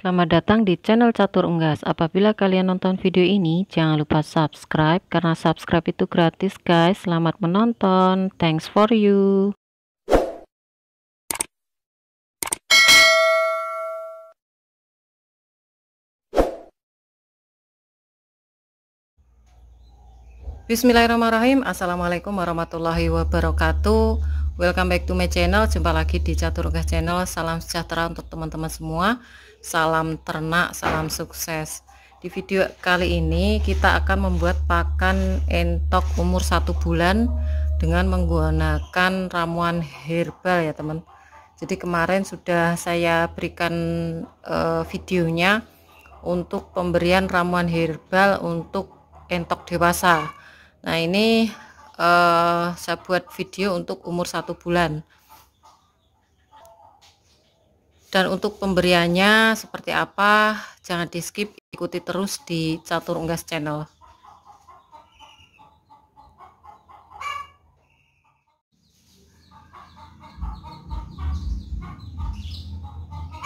Selamat datang di channel Catur Unggas. Apabila kalian nonton video ini, jangan lupa subscribe karena subscribe itu gratis, guys. Selamat menonton. Thanks for you. Bismillahirrahmanirrahim. Assalamualaikum warahmatullahi wabarakatuh. Welcome back to my channel. Jumpa lagi di Catur Unggas Channel. Salam sejahtera untuk teman-teman semua salam ternak salam sukses di video kali ini kita akan membuat pakan entok umur satu bulan dengan menggunakan ramuan herbal ya teman jadi kemarin sudah saya berikan uh, videonya untuk pemberian ramuan herbal untuk entok dewasa nah ini uh, saya buat video untuk umur satu bulan dan untuk pemberiannya seperti apa jangan di skip ikuti terus di catur unggas channel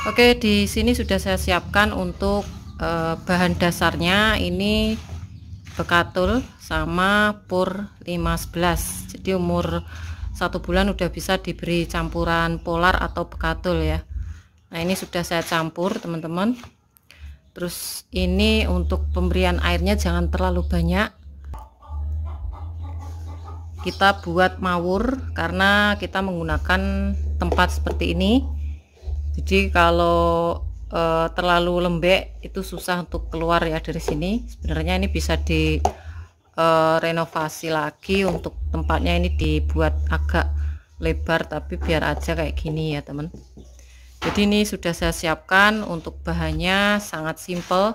Oke di sini sudah saya siapkan untuk eh, bahan dasarnya ini bekatul sama pur 15 jadi umur satu bulan udah bisa diberi campuran polar atau bekatul ya nah ini sudah saya campur teman-teman terus ini untuk pemberian airnya jangan terlalu banyak kita buat mawur karena kita menggunakan tempat seperti ini jadi kalau e, terlalu lembek itu susah untuk keluar ya dari sini sebenarnya ini bisa di e, renovasi lagi untuk tempatnya ini dibuat agak lebar tapi biar aja kayak gini ya teman jadi ini sudah saya siapkan untuk bahannya sangat simple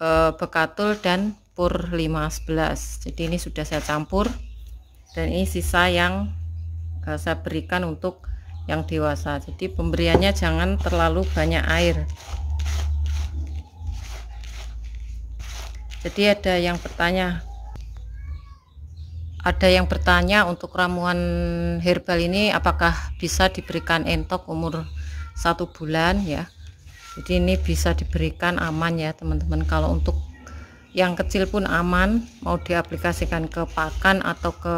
e, bekatul dan pur 511 jadi ini sudah saya campur dan ini sisa yang e, saya berikan untuk yang dewasa jadi pemberiannya jangan terlalu banyak air jadi ada yang bertanya ada yang bertanya untuk ramuan herbal ini apakah bisa diberikan entok umur satu bulan ya jadi ini bisa diberikan aman ya teman-teman kalau untuk yang kecil pun aman mau diaplikasikan ke pakan atau ke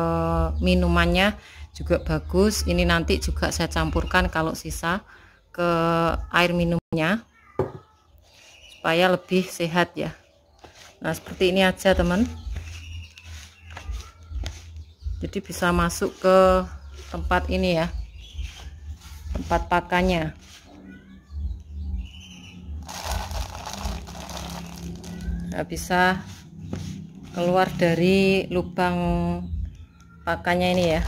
minumannya juga bagus ini nanti juga saya campurkan kalau sisa ke air minumnya supaya lebih sehat ya nah seperti ini aja teman jadi bisa masuk ke tempat ini ya tempat pakannya nggak bisa keluar dari lubang pakannya ini ya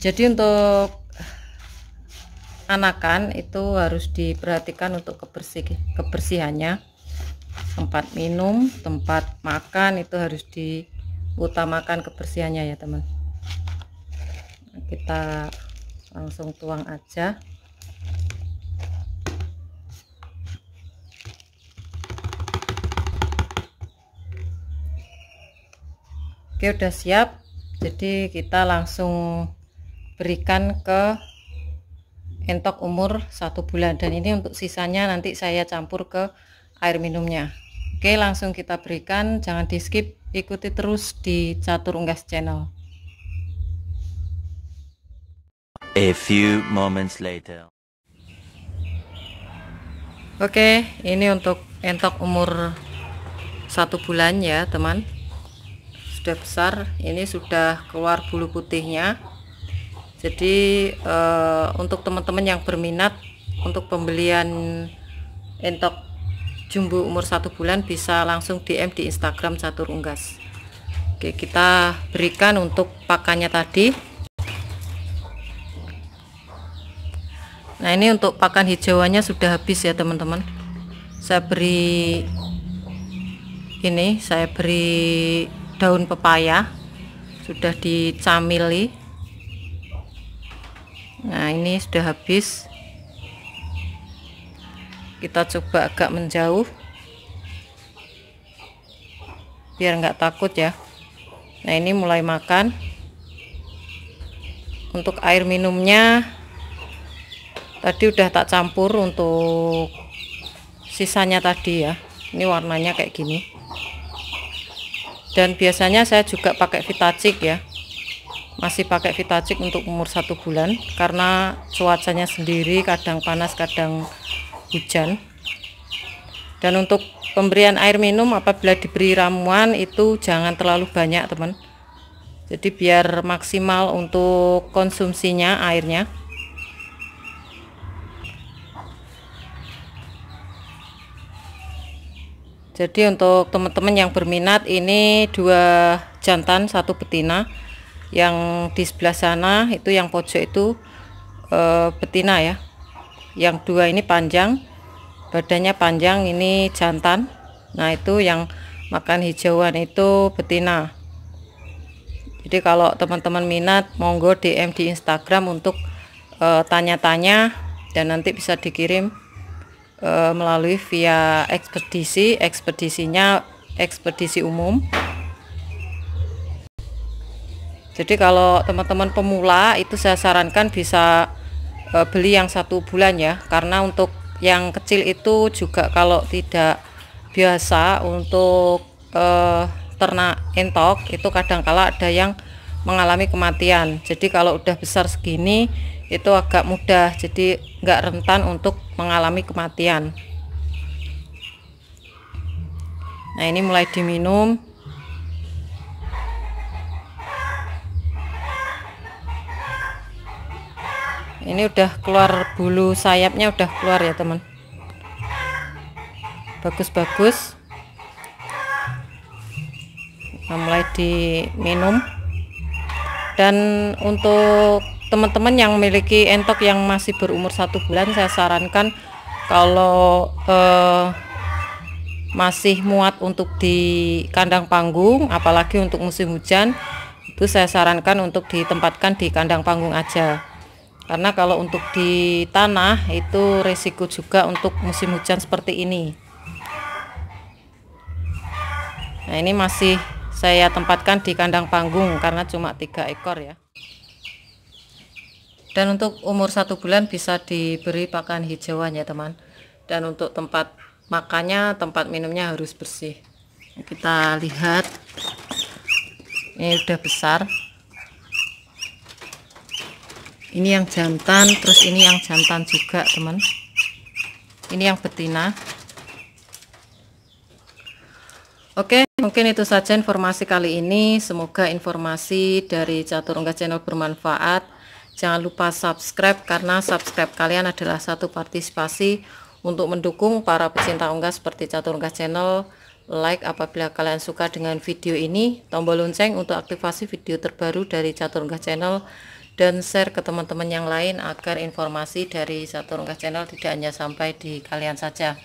jadi untuk anakan itu harus diperhatikan untuk kebersih kebersihannya tempat minum tempat makan itu harus diutamakan kebersihannya ya teman kita langsung tuang aja Oke udah siap jadi kita langsung berikan ke entok umur satu bulan dan ini untuk sisanya nanti saya campur ke air minumnya oke langsung kita berikan jangan di skip ikuti terus di catur unggas channel a few moments later oke ini untuk entok umur satu bulan ya teman sudah besar ini sudah keluar bulu putihnya jadi e, untuk teman-teman yang berminat untuk pembelian entok jumbo umur satu bulan bisa langsung DM di Instagram catur unggas Oke kita berikan untuk pakannya tadi nah ini untuk pakan hijauannya sudah habis ya teman-teman saya beri ini saya beri daun pepaya sudah dicamili nah ini sudah habis kita coba agak menjauh biar nggak takut ya nah ini mulai makan untuk air minumnya tadi udah tak campur untuk sisanya tadi ya ini warnanya kayak gini dan biasanya saya juga pakai Vitacik ya masih pakai Vitacik untuk umur satu bulan karena cuacanya sendiri kadang panas kadang hujan dan untuk pemberian air minum apabila diberi ramuan itu jangan terlalu banyak teman jadi biar maksimal untuk konsumsinya airnya jadi untuk teman-teman yang berminat ini dua jantan satu betina yang di sebelah sana itu yang pojok itu e, betina ya yang dua ini panjang badannya panjang ini jantan nah itu yang makan hijauan itu betina jadi kalau teman-teman minat monggo DM di Instagram untuk eh, tanya-tanya e, dan nanti bisa dikirim e, melalui via ekspedisi ekspedisinya ekspedisi umum jadi kalau teman-teman pemula itu saya sarankan bisa e, beli yang satu bulan ya karena untuk yang kecil itu juga kalau tidak biasa untuk e, ternak entok itu kadangkala ada yang mengalami kematian jadi kalau udah besar segini itu agak mudah jadi nggak rentan untuk mengalami kematian nah ini mulai diminum ini udah keluar bulu sayapnya udah keluar ya teman bagus-bagus nah, mulai diminum dan untuk teman-teman yang memiliki entok yang masih berumur satu bulan saya sarankan kalau eh, masih muat untuk di kandang panggung apalagi untuk musim hujan itu saya sarankan untuk ditempatkan di kandang panggung aja karena kalau untuk di tanah itu resiko juga untuk musim hujan seperti ini nah ini masih saya tempatkan di kandang panggung karena cuma tiga ekor ya dan untuk umur satu bulan bisa diberi pakan hijauan ya teman dan untuk tempat makannya tempat minumnya harus bersih kita lihat ini udah besar ini yang jantan terus ini yang jantan juga teman ini yang betina oke mungkin itu saja informasi kali ini semoga informasi dari catur unggah channel bermanfaat Jangan lupa subscribe karena subscribe kalian adalah satu partisipasi untuk mendukung para pecinta unggas seperti Catur Unggas Channel. Like apabila kalian suka dengan video ini, tombol lonceng untuk aktifasi video terbaru dari Catur Unggas Channel dan share ke teman-teman yang lain agar informasi dari Catur Unggas Channel tidak hanya sampai di kalian saja.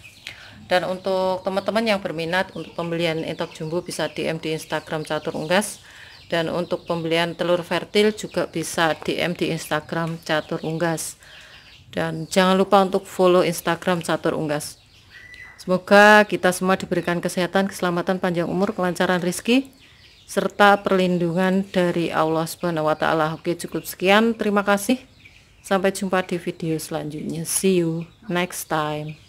Dan untuk teman-teman yang berminat untuk pembelian entok jumbo bisa DM di Instagram Catur Unggas dan untuk pembelian telur fertil juga bisa DM di Instagram Catur Unggas dan jangan lupa untuk follow Instagram Catur Unggas semoga kita semua diberikan kesehatan keselamatan panjang umur kelancaran rizki serta perlindungan dari Allah Subhanahu wa taala. Oke, cukup sekian. Terima kasih. Sampai jumpa di video selanjutnya. See you next time.